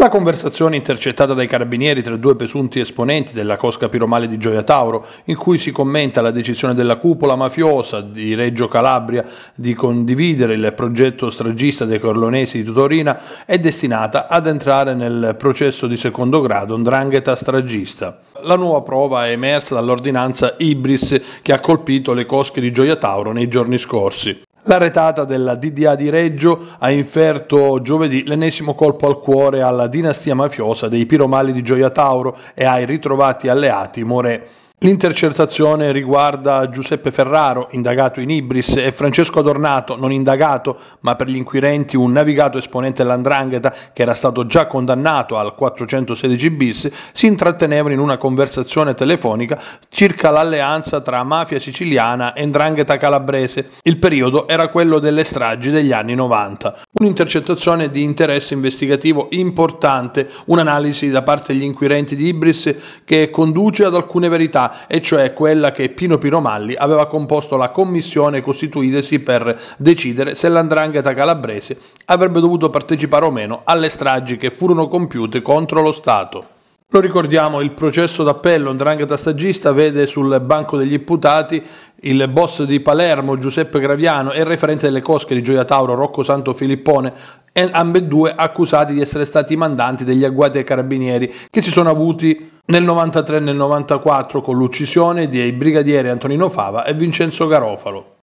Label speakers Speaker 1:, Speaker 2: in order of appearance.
Speaker 1: La conversazione intercettata dai carabinieri tra due presunti esponenti della cosca piromale di Gioia Tauro, in cui si commenta la decisione della cupola mafiosa di Reggio Calabria di condividere il progetto stragista dei corlonesi di Torina, è destinata ad entrare nel processo di secondo grado 'ndrangheta stragista. La nuova prova è emersa dall'ordinanza Ibris che ha colpito le cosche di Gioia Tauro nei giorni scorsi. La retata della DDA di Reggio ha inferto giovedì l'ennesimo colpo al cuore alla dinastia mafiosa dei piromali di Gioia Tauro e ai ritrovati alleati More. L'intercettazione riguarda Giuseppe Ferraro, indagato in Ibris, e Francesco Adornato, non indagato, ma per gli inquirenti un navigato esponente dell'Andrangheta che era stato già condannato al 416 bis, si intrattenevano in una conversazione telefonica circa l'alleanza tra mafia siciliana e 'ndrangheta calabrese. Il periodo era quello delle stragi degli anni 90. Un'intercettazione di interesse investigativo importante, un'analisi da parte degli inquirenti di Ibris che conduce ad alcune verità e cioè quella che Pino Pinomalli aveva composto la commissione costituitesi per decidere se l'andrangheta calabrese avrebbe dovuto partecipare o meno alle stragi che furono compiute contro lo Stato. Lo ricordiamo, il processo d'appello 'ndrangheta stagista vede sul banco degli imputati il boss di Palermo Giuseppe Graviano e il referente delle cosche di Gioia Tauro Rocco Santo Filippone, ambedue accusati di essere stati mandanti degli agguati ai carabinieri che si sono avuti nel 93 e nel 94 con l'uccisione dei brigadieri Antonino Fava e Vincenzo Garofalo.